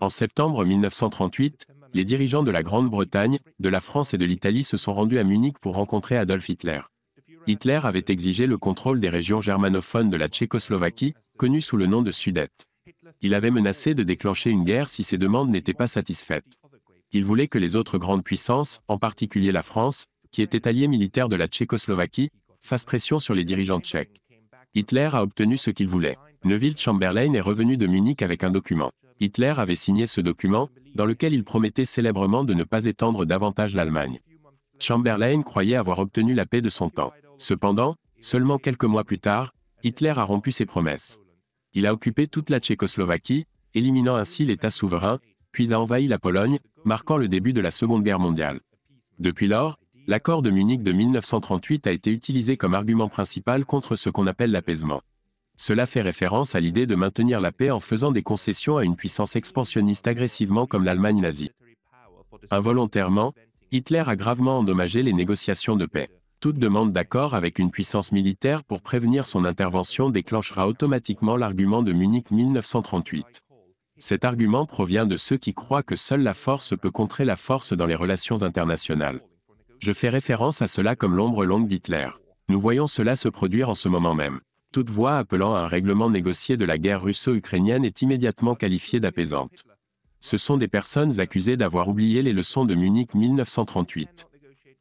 En septembre 1938, les dirigeants de la Grande-Bretagne, de la France et de l'Italie se sont rendus à Munich pour rencontrer Adolf Hitler. Hitler avait exigé le contrôle des régions germanophones de la Tchécoslovaquie, connues sous le nom de Sudète. Il avait menacé de déclencher une guerre si ses demandes n'étaient pas satisfaites. Il voulait que les autres grandes puissances, en particulier la France, qui était alliée militaire de la Tchécoslovaquie, fassent pression sur les dirigeants tchèques. Hitler a obtenu ce qu'il voulait. Neville Chamberlain est revenu de Munich avec un document. Hitler avait signé ce document, dans lequel il promettait célèbrement de ne pas étendre davantage l'Allemagne. Chamberlain croyait avoir obtenu la paix de son temps. Cependant, seulement quelques mois plus tard, Hitler a rompu ses promesses. Il a occupé toute la Tchécoslovaquie, éliminant ainsi l'État souverain, puis a envahi la Pologne, marquant le début de la Seconde Guerre mondiale. Depuis lors, l'accord de Munich de 1938 a été utilisé comme argument principal contre ce qu'on appelle l'apaisement. Cela fait référence à l'idée de maintenir la paix en faisant des concessions à une puissance expansionniste agressivement comme l'Allemagne nazie. Involontairement, Hitler a gravement endommagé les négociations de paix. Toute demande d'accord avec une puissance militaire pour prévenir son intervention déclenchera automatiquement l'argument de Munich 1938. Cet argument provient de ceux qui croient que seule la force peut contrer la force dans les relations internationales. Je fais référence à cela comme l'ombre longue d'Hitler. Nous voyons cela se produire en ce moment même. Toute voix appelant à un règlement négocié de la guerre russo-ukrainienne est immédiatement qualifiée d'apaisante. Ce sont des personnes accusées d'avoir oublié les leçons de Munich 1938.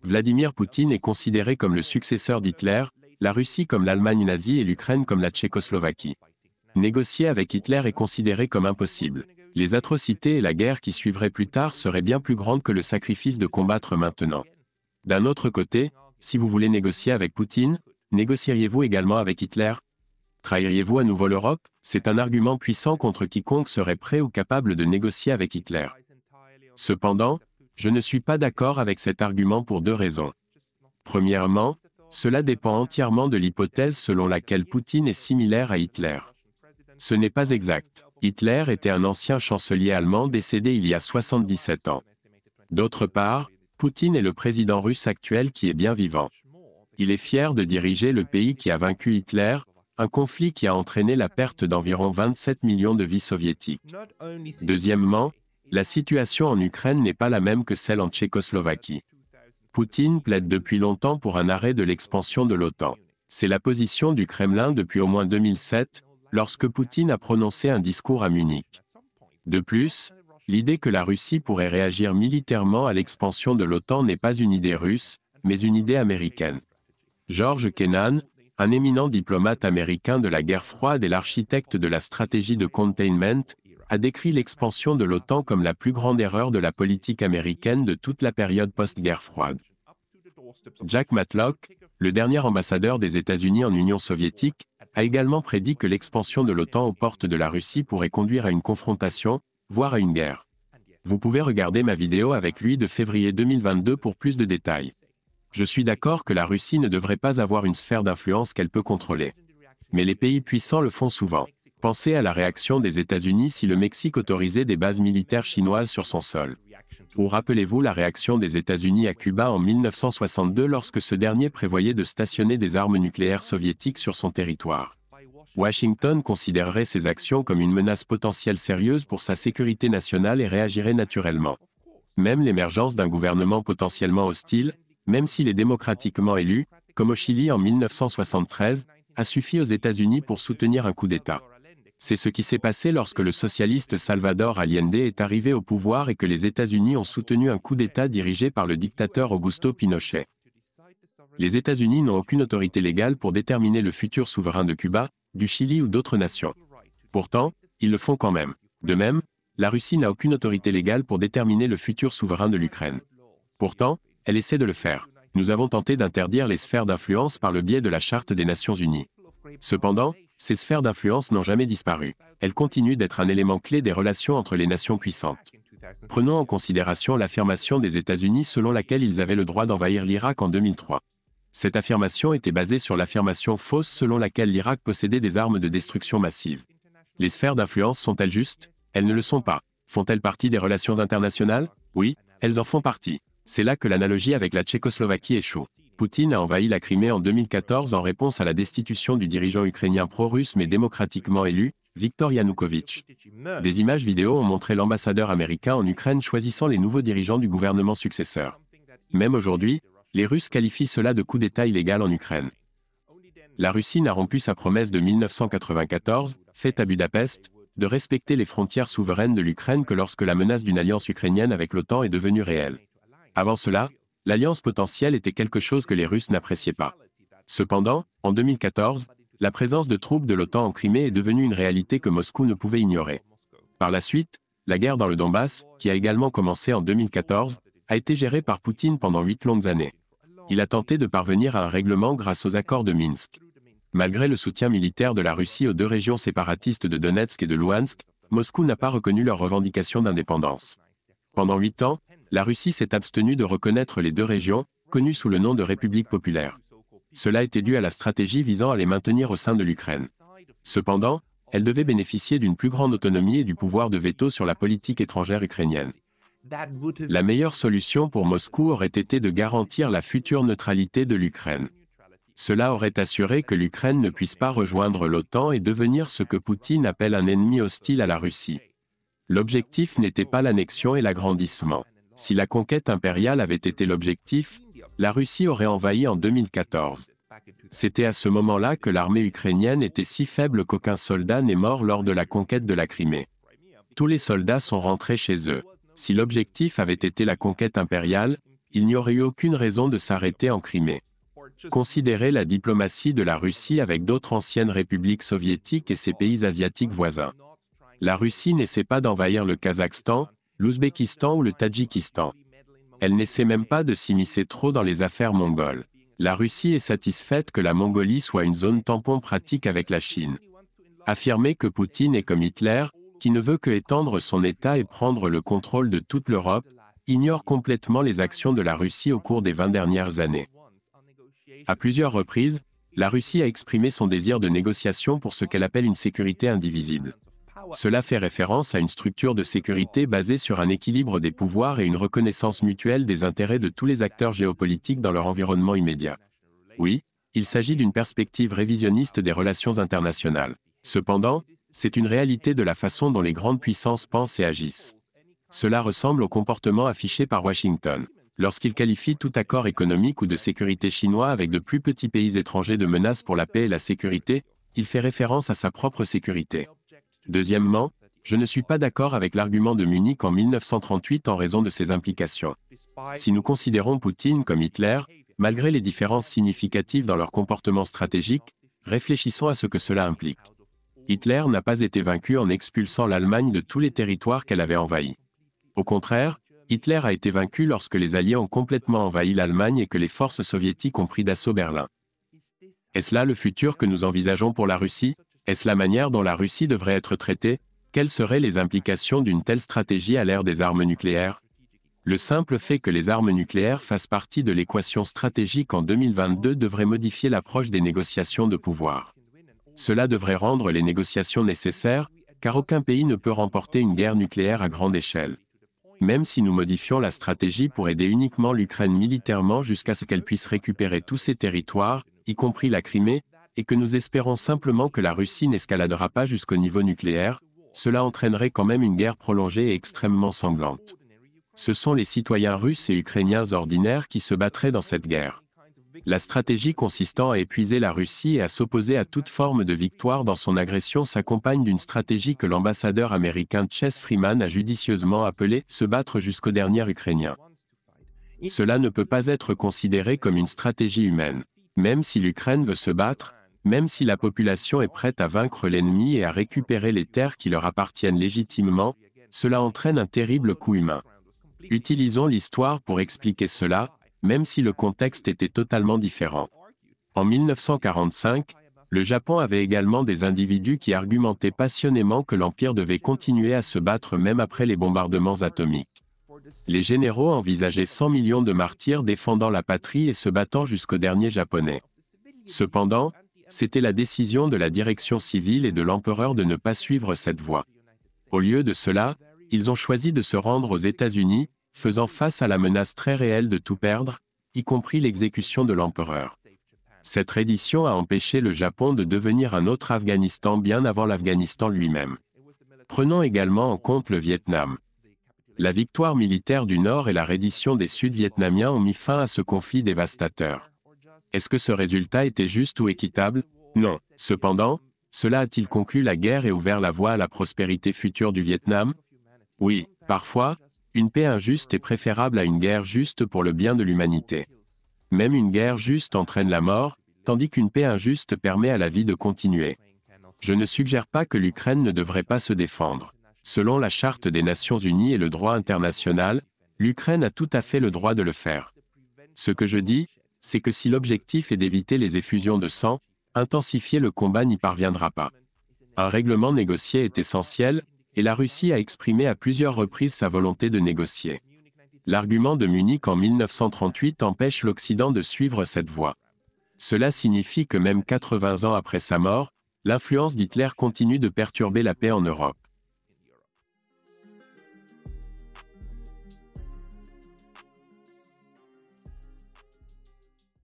Vladimir Poutine est considéré comme le successeur d'Hitler, la Russie comme l'Allemagne nazie et l'Ukraine comme la Tchécoslovaquie. Négocier avec Hitler est considéré comme impossible. Les atrocités et la guerre qui suivraient plus tard seraient bien plus grandes que le sacrifice de combattre maintenant. D'un autre côté, si vous voulez négocier avec Poutine, Négocieriez-vous également avec Hitler Trahiriez-vous à nouveau l'Europe C'est un argument puissant contre quiconque serait prêt ou capable de négocier avec Hitler. Cependant, je ne suis pas d'accord avec cet argument pour deux raisons. Premièrement, cela dépend entièrement de l'hypothèse selon laquelle Poutine est similaire à Hitler. Ce n'est pas exact. Hitler était un ancien chancelier allemand décédé il y a 77 ans. D'autre part, Poutine est le président russe actuel qui est bien vivant. Il est fier de diriger le pays qui a vaincu Hitler, un conflit qui a entraîné la perte d'environ 27 millions de vies soviétiques. Deuxièmement, la situation en Ukraine n'est pas la même que celle en Tchécoslovaquie. Poutine plaide depuis longtemps pour un arrêt de l'expansion de l'OTAN. C'est la position du Kremlin depuis au moins 2007, lorsque Poutine a prononcé un discours à Munich. De plus, l'idée que la Russie pourrait réagir militairement à l'expansion de l'OTAN n'est pas une idée russe, mais une idée américaine. George Kennan, un éminent diplomate américain de la guerre froide et l'architecte de la stratégie de containment, a décrit l'expansion de l'OTAN comme la plus grande erreur de la politique américaine de toute la période post-guerre froide. Jack Matlock, le dernier ambassadeur des États-Unis en Union soviétique, a également prédit que l'expansion de l'OTAN aux portes de la Russie pourrait conduire à une confrontation, voire à une guerre. Vous pouvez regarder ma vidéo avec lui de février 2022 pour plus de détails. Je suis d'accord que la Russie ne devrait pas avoir une sphère d'influence qu'elle peut contrôler. Mais les pays puissants le font souvent. Pensez à la réaction des États-Unis si le Mexique autorisait des bases militaires chinoises sur son sol. Ou rappelez-vous la réaction des États-Unis à Cuba en 1962 lorsque ce dernier prévoyait de stationner des armes nucléaires soviétiques sur son territoire. Washington considérerait ces actions comme une menace potentielle sérieuse pour sa sécurité nationale et réagirait naturellement. Même l'émergence d'un gouvernement potentiellement hostile, même s'il est démocratiquement élu, comme au Chili en 1973, a suffi aux États-Unis pour soutenir un coup d'État. C'est ce qui s'est passé lorsque le socialiste Salvador Allende est arrivé au pouvoir et que les États-Unis ont soutenu un coup d'État dirigé par le dictateur Augusto Pinochet. Les États-Unis n'ont aucune autorité légale pour déterminer le futur souverain de Cuba, du Chili ou d'autres nations. Pourtant, ils le font quand même. De même, la Russie n'a aucune autorité légale pour déterminer le futur souverain de l'Ukraine. Pourtant, elle essaie de le faire. Nous avons tenté d'interdire les sphères d'influence par le biais de la Charte des Nations Unies. Cependant, ces sphères d'influence n'ont jamais disparu. Elles continuent d'être un élément clé des relations entre les nations puissantes. Prenons en considération l'affirmation des États-Unis selon laquelle ils avaient le droit d'envahir l'Irak en 2003. Cette affirmation était basée sur l'affirmation fausse selon laquelle l'Irak possédait des armes de destruction massive. Les sphères d'influence sont-elles justes Elles ne le sont pas. Font-elles partie des relations internationales Oui, elles en font partie. C'est là que l'analogie avec la Tchécoslovaquie échoue. Poutine a envahi la Crimée en 2014 en réponse à la destitution du dirigeant ukrainien pro-russe mais démocratiquement élu, Viktor Yanukovych. Des images vidéo ont montré l'ambassadeur américain en Ukraine choisissant les nouveaux dirigeants du gouvernement successeur. Même aujourd'hui, les Russes qualifient cela de coup d'État illégal en Ukraine. La Russie n'a rompu sa promesse de 1994, faite à Budapest, de respecter les frontières souveraines de l'Ukraine que lorsque la menace d'une alliance ukrainienne avec l'OTAN est devenue réelle. Avant cela, l'alliance potentielle était quelque chose que les Russes n'appréciaient pas. Cependant, en 2014, la présence de troupes de l'OTAN en Crimée est devenue une réalité que Moscou ne pouvait ignorer. Par la suite, la guerre dans le Donbass, qui a également commencé en 2014, a été gérée par Poutine pendant huit longues années. Il a tenté de parvenir à un règlement grâce aux accords de Minsk. Malgré le soutien militaire de la Russie aux deux régions séparatistes de Donetsk et de Luhansk, Moscou n'a pas reconnu leurs revendications d'indépendance. Pendant huit ans, la Russie s'est abstenue de reconnaître les deux régions, connues sous le nom de République populaire. Cela était dû à la stratégie visant à les maintenir au sein de l'Ukraine. Cependant, elle devait bénéficier d'une plus grande autonomie et du pouvoir de veto sur la politique étrangère ukrainienne. La meilleure solution pour Moscou aurait été de garantir la future neutralité de l'Ukraine. Cela aurait assuré que l'Ukraine ne puisse pas rejoindre l'OTAN et devenir ce que Poutine appelle un ennemi hostile à la Russie. L'objectif n'était pas l'annexion et l'agrandissement. Si la conquête impériale avait été l'objectif, la Russie aurait envahi en 2014. C'était à ce moment-là que l'armée ukrainienne était si faible qu'aucun soldat n'est mort lors de la conquête de la Crimée. Tous les soldats sont rentrés chez eux. Si l'objectif avait été la conquête impériale, il n'y aurait eu aucune raison de s'arrêter en Crimée. Considérez la diplomatie de la Russie avec d'autres anciennes républiques soviétiques et ses pays asiatiques voisins. La Russie n'essaie pas d'envahir le Kazakhstan, l'Ouzbékistan ou le Tadjikistan. Elle n'essaie même pas de s'immiscer trop dans les affaires mongoles. La Russie est satisfaite que la Mongolie soit une zone tampon pratique avec la Chine. Affirmer que Poutine est comme Hitler, qui ne veut que étendre son État et prendre le contrôle de toute l'Europe, ignore complètement les actions de la Russie au cours des 20 dernières années. À plusieurs reprises, la Russie a exprimé son désir de négociation pour ce qu'elle appelle une sécurité indivisible. Cela fait référence à une structure de sécurité basée sur un équilibre des pouvoirs et une reconnaissance mutuelle des intérêts de tous les acteurs géopolitiques dans leur environnement immédiat. Oui, il s'agit d'une perspective révisionniste des relations internationales. Cependant, c'est une réalité de la façon dont les grandes puissances pensent et agissent. Cela ressemble au comportement affiché par Washington. Lorsqu'il qualifie tout accord économique ou de sécurité chinois avec de plus petits pays étrangers de menace pour la paix et la sécurité, il fait référence à sa propre sécurité. Deuxièmement, je ne suis pas d'accord avec l'argument de Munich en 1938 en raison de ses implications. Si nous considérons Poutine comme Hitler, malgré les différences significatives dans leur comportement stratégique, réfléchissons à ce que cela implique. Hitler n'a pas été vaincu en expulsant l'Allemagne de tous les territoires qu'elle avait envahis. Au contraire, Hitler a été vaincu lorsque les Alliés ont complètement envahi l'Allemagne et que les forces soviétiques ont pris d'assaut Berlin. Est-ce là le futur que nous envisageons pour la Russie est-ce la manière dont la Russie devrait être traitée Quelles seraient les implications d'une telle stratégie à l'ère des armes nucléaires Le simple fait que les armes nucléaires fassent partie de l'équation stratégique en 2022 devrait modifier l'approche des négociations de pouvoir. Cela devrait rendre les négociations nécessaires, car aucun pays ne peut remporter une guerre nucléaire à grande échelle. Même si nous modifions la stratégie pour aider uniquement l'Ukraine militairement jusqu'à ce qu'elle puisse récupérer tous ses territoires, y compris la Crimée, et que nous espérons simplement que la Russie n'escaladera pas jusqu'au niveau nucléaire, cela entraînerait quand même une guerre prolongée et extrêmement sanglante. Ce sont les citoyens russes et ukrainiens ordinaires qui se battraient dans cette guerre. La stratégie consistant à épuiser la Russie et à s'opposer à toute forme de victoire dans son agression s'accompagne d'une stratégie que l'ambassadeur américain Chess Freeman a judicieusement appelée « se battre jusqu'au dernier Ukrainien ». Cela ne peut pas être considéré comme une stratégie humaine. Même si l'Ukraine veut se battre, même si la population est prête à vaincre l'ennemi et à récupérer les terres qui leur appartiennent légitimement, cela entraîne un terrible coût humain. Utilisons l'histoire pour expliquer cela, même si le contexte était totalement différent. En 1945, le Japon avait également des individus qui argumentaient passionnément que l'Empire devait continuer à se battre même après les bombardements atomiques. Les généraux envisageaient 100 millions de martyrs défendant la patrie et se battant jusqu'au dernier japonais. Cependant, c'était la décision de la direction civile et de l'empereur de ne pas suivre cette voie. Au lieu de cela, ils ont choisi de se rendre aux États-Unis, faisant face à la menace très réelle de tout perdre, y compris l'exécution de l'empereur. Cette reddition a empêché le Japon de devenir un autre Afghanistan bien avant l'Afghanistan lui-même. Prenons également en compte le Vietnam. La victoire militaire du Nord et la reddition des Sud-Vietnamiens ont mis fin à ce conflit dévastateur. Est-ce que ce résultat était juste ou équitable Non. Cependant, cela a-t-il conclu la guerre et ouvert la voie à la prospérité future du Vietnam Oui, parfois, une paix injuste est préférable à une guerre juste pour le bien de l'humanité. Même une guerre juste entraîne la mort, tandis qu'une paix injuste permet à la vie de continuer. Je ne suggère pas que l'Ukraine ne devrait pas se défendre. Selon la Charte des Nations Unies et le droit international, l'Ukraine a tout à fait le droit de le faire. Ce que je dis, c'est que si l'objectif est d'éviter les effusions de sang, intensifier le combat n'y parviendra pas. Un règlement négocié est essentiel, et la Russie a exprimé à plusieurs reprises sa volonté de négocier. L'argument de Munich en 1938 empêche l'Occident de suivre cette voie. Cela signifie que même 80 ans après sa mort, l'influence d'Hitler continue de perturber la paix en Europe.